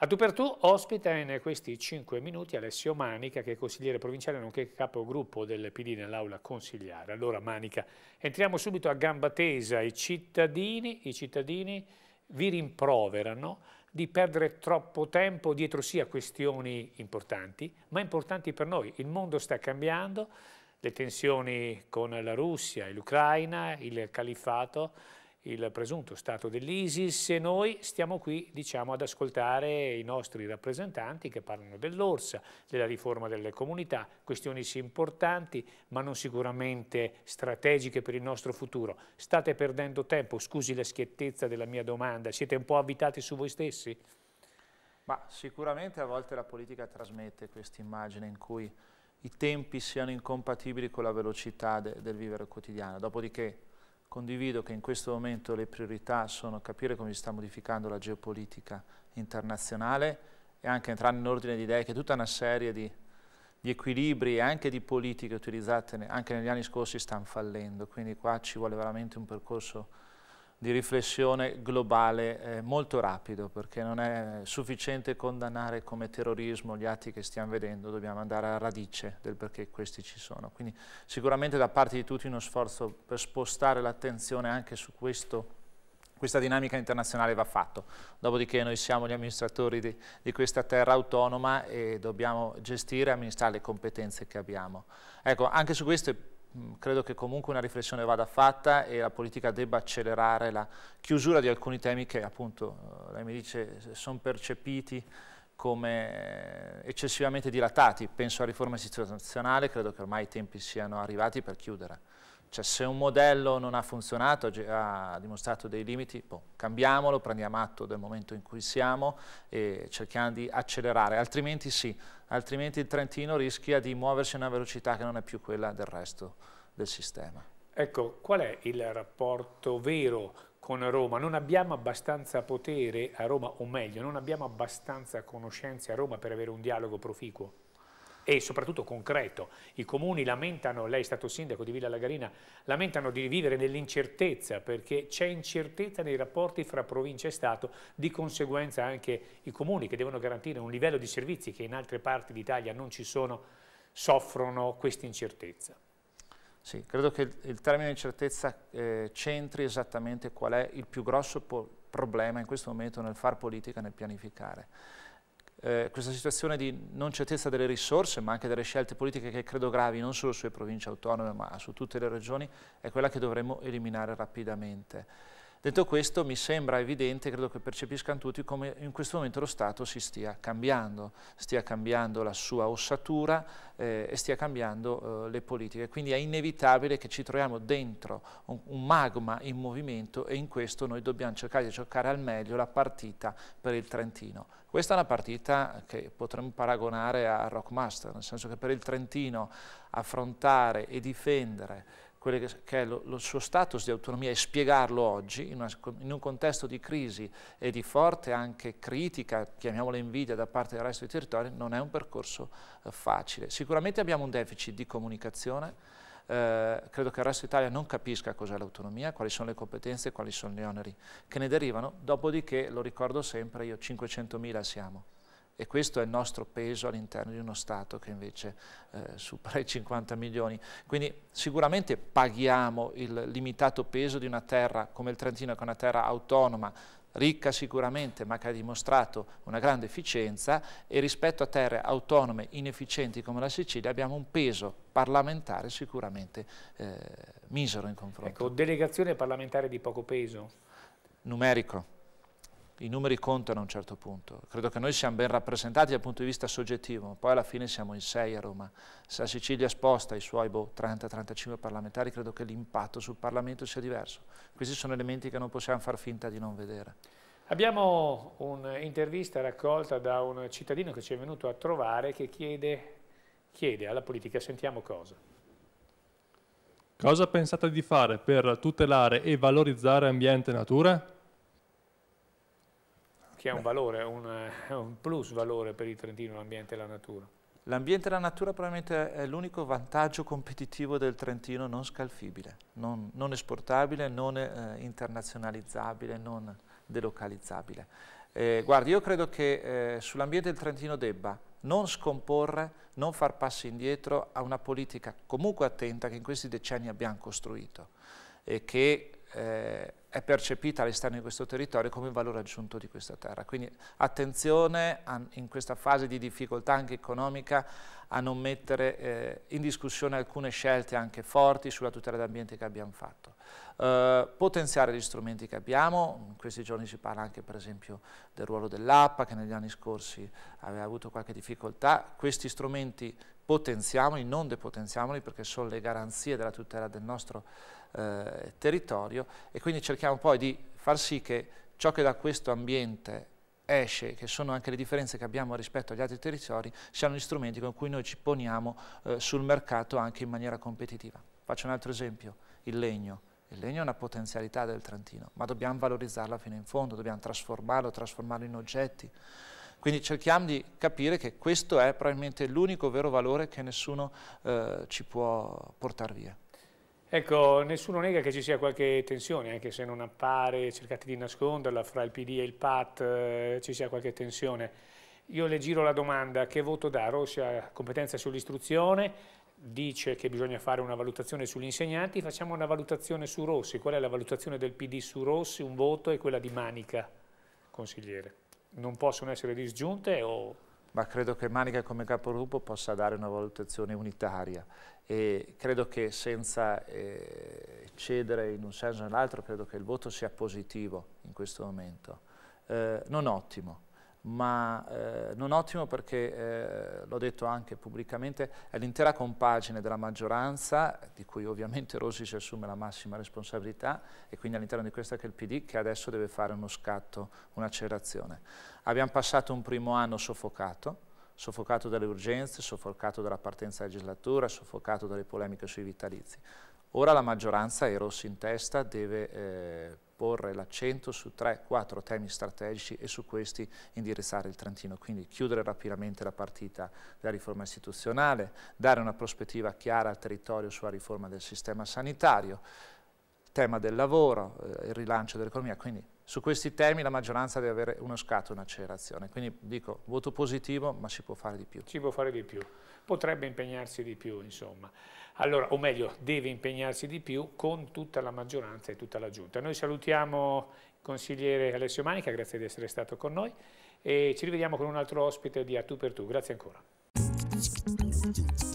A tu per tu ospita in questi 5 minuti Alessio Manica, che è consigliere provinciale nonché capogruppo del PD nell'aula consigliare. Allora Manica, entriamo subito a gamba tesa. I cittadini, i cittadini vi rimproverano di perdere troppo tempo dietro sia questioni importanti, ma importanti per noi. Il mondo sta cambiando, le tensioni con la Russia, l'Ucraina, il califfato, il presunto stato dell'ISIS e noi stiamo qui diciamo, ad ascoltare i nostri rappresentanti che parlano dell'Orsa, della riforma delle comunità, questioni sì importanti ma non sicuramente strategiche per il nostro futuro. State perdendo tempo, scusi la schiettezza della mia domanda, siete un po' abitati su voi stessi? Ma sicuramente a volte la politica trasmette questa immagine in cui i tempi siano incompatibili con la velocità de del vivere quotidiano, dopodiché Condivido che in questo momento le priorità sono capire come si sta modificando la geopolitica internazionale e anche entrare in ordine di idee che tutta una serie di, di equilibri e anche di politiche utilizzate anche negli anni scorsi stanno fallendo, quindi qua ci vuole veramente un percorso di riflessione globale eh, molto rapido, perché non è sufficiente condannare come terrorismo gli atti che stiamo vedendo, dobbiamo andare alla radice del perché questi ci sono. Quindi sicuramente da parte di tutti uno sforzo per spostare l'attenzione anche su questo questa dinamica internazionale va fatto. Dopodiché noi siamo gli amministratori di, di, questa terra autonoma e dobbiamo gestire e amministrare le competenze che abbiamo. Ecco, anche su questo Mm, credo che comunque una riflessione vada fatta e la politica debba accelerare la chiusura di alcuni temi che appunto, eh, lei mi dice, sono percepiti come eh, eccessivamente dilatati. Penso alla riforma istituzionale, credo che ormai i tempi siano arrivati per chiudere. Cioè se un modello non ha funzionato, ha dimostrato dei limiti, boh, cambiamolo, prendiamo atto del momento in cui siamo e cerchiamo di accelerare, altrimenti sì, altrimenti il Trentino rischia di muoversi a una velocità che non è più quella del resto del sistema. Ecco, qual è il rapporto vero con Roma? Non abbiamo abbastanza potere a Roma, o meglio, non abbiamo abbastanza conoscenze a Roma per avere un dialogo proficuo? e soprattutto concreto. I comuni lamentano, lei è stato sindaco di Villa Lagarina, lamentano di vivere nell'incertezza perché c'è incertezza nei rapporti fra provincia e Stato, di conseguenza anche i comuni che devono garantire un livello di servizi che in altre parti d'Italia non ci sono, soffrono questa incertezza. Sì, credo che il termine incertezza eh, centri esattamente qual è il più grosso problema in questo momento nel far politica, nel pianificare eh, questa situazione di non certezza delle risorse, ma anche delle scelte politiche che credo gravi non solo sulle province autonome, ma su tutte le regioni, è quella che dovremmo eliminare rapidamente. Detto questo mi sembra evidente, credo che percepiscano tutti, come in questo momento lo Stato si stia cambiando, stia cambiando la sua ossatura eh, e stia cambiando eh, le politiche. Quindi è inevitabile che ci troviamo dentro un, un, magma in movimento e in questo noi dobbiamo cercare di giocare al meglio la partita per il Trentino. Questa è una partita che potremmo paragonare a Rockmaster, nel senso che per il Trentino affrontare e difendere quello che è lo, lo, suo status di autonomia e spiegarlo oggi in, una, in, un contesto di crisi e di forte anche critica, chiamiamola invidia da parte del resto dei territori, non è un percorso eh, facile. Sicuramente abbiamo un deficit di comunicazione, eh, credo che il resto d'Italia non capisca cos'è l'autonomia, quali sono le competenze e quali sono gli oneri che ne derivano, dopodiché, lo ricordo sempre, io 500.000 siamo e questo è il nostro peso all'interno di uno Stato che invece eh, supera i 50 milioni. Quindi sicuramente paghiamo il limitato peso di una terra come il Trentino, che è una terra autonoma, ricca sicuramente ma che ha dimostrato una grande efficienza e rispetto a terre autonome inefficienti come la Sicilia abbiamo un peso parlamentare sicuramente eh, misero in confronto. Ecco, delegazione parlamentare di poco peso? Numerico i numeri contano a un certo punto. Credo che noi siamo ben rappresentati dal punto di vista soggettivo, poi alla fine siamo in sei a Roma. Se la Sicilia sposta i suoi boh, 30-35 parlamentari, credo che l'impatto sul Parlamento sia diverso. Questi sono elementi che non possiamo far finta di non vedere. Abbiamo un'intervista raccolta da un cittadino che ci è venuto a trovare che chiede, chiede alla politica, sentiamo cosa. Cosa pensate di fare per tutelare e valorizzare ambiente e natura? che è un valore, un, eh, un plus valore per il Trentino, l'ambiente e la natura. L'ambiente e la natura probabilmente è l'unico vantaggio competitivo del Trentino non scalfibile, non, non esportabile, non eh, internazionalizzabile, non delocalizzabile. Eh, guardi, io credo che eh, sull'ambiente il Trentino debba non scomporre, non far passi indietro a una politica comunque attenta che in questi decenni abbiamo costruito e che eh, è percepita all'esterno di questo territorio come un valore aggiunto di questa terra. Quindi attenzione a, in questa fase di difficoltà anche economica a non mettere eh, in discussione alcune scelte anche forti sulla tutela dell'ambiente che abbiamo fatto. Eh, potenziare gli strumenti che abbiamo, in questi giorni si parla anche per esempio del ruolo dell'APA che negli anni scorsi aveva avuto qualche difficoltà, questi strumenti potenziamoli, non depotenziamoli perché sono le garanzie della tutela del nostro eh, territorio e quindi cerchiamo poi di far sì che ciò che da questo ambiente esce, che sono anche le differenze che abbiamo rispetto agli altri territori, siano gli strumenti con cui noi ci poniamo eh, sul mercato anche in maniera competitiva. Faccio un altro esempio, il legno. Il legno è una potenzialità del Trentino, ma dobbiamo valorizzarla fino in fondo, dobbiamo trasformarlo, trasformarlo in oggetti, quindi cerchiamo di capire che questo è probabilmente l'unico vero valore che nessuno eh, ci può portare via. Ecco, nessuno nega che ci sia qualche tensione, anche se non appare, cercate di nasconderla, fra il PD e il PAT eh, ci sia qualche tensione. Io le giro la domanda, che voto dà? Rossi ha competenza sull'istruzione, dice che bisogna fare una valutazione sugli insegnanti, facciamo una valutazione su Rossi. Qual è la valutazione del PD su Rossi, un voto, e quella di Manica, consigliere? non possono essere disgiunte o... Ma credo che Manica come capogruppo possa dare una valutazione unitaria e credo che senza eh, cedere in un senso o nell'altro, credo che il voto sia positivo in questo momento. Eh, non ottimo, ma eh, non ottimo perché, eh, l'ho detto anche pubblicamente, è l'intera compagine della maggioranza, di cui ovviamente Rosi si assume la massima responsabilità, e quindi all'interno di questa che è il PD, che adesso deve fare uno scatto, un'accelerazione. Abbiamo passato un primo anno soffocato, soffocato dalle urgenze, soffocato dalla partenza della legislatura, soffocato dalle polemiche sui vitalizi. Ora la maggioranza, e Rossi in testa, deve... Eh, porre l'accento su 3-4 temi strategici e su questi indirizzare il Trentino, quindi chiudere rapidamente la partita della riforma istituzionale, dare una prospettiva chiara al territorio sulla riforma del sistema sanitario, tema del lavoro, eh, il rilancio dell'economia, quindi su questi temi la maggioranza deve avere uno scatto, un'accelerazione. Quindi dico voto positivo, ma si può fare di più. Si può fare di più. Potrebbe impegnarsi di più, insomma. Allora, o meglio, deve impegnarsi di più con tutta la maggioranza e tutta la Giunta. Noi salutiamo il consigliere Alessio Manica, grazie di essere stato con noi e ci rivediamo con un altro ospite di A Tu per Tu. Grazie ancora.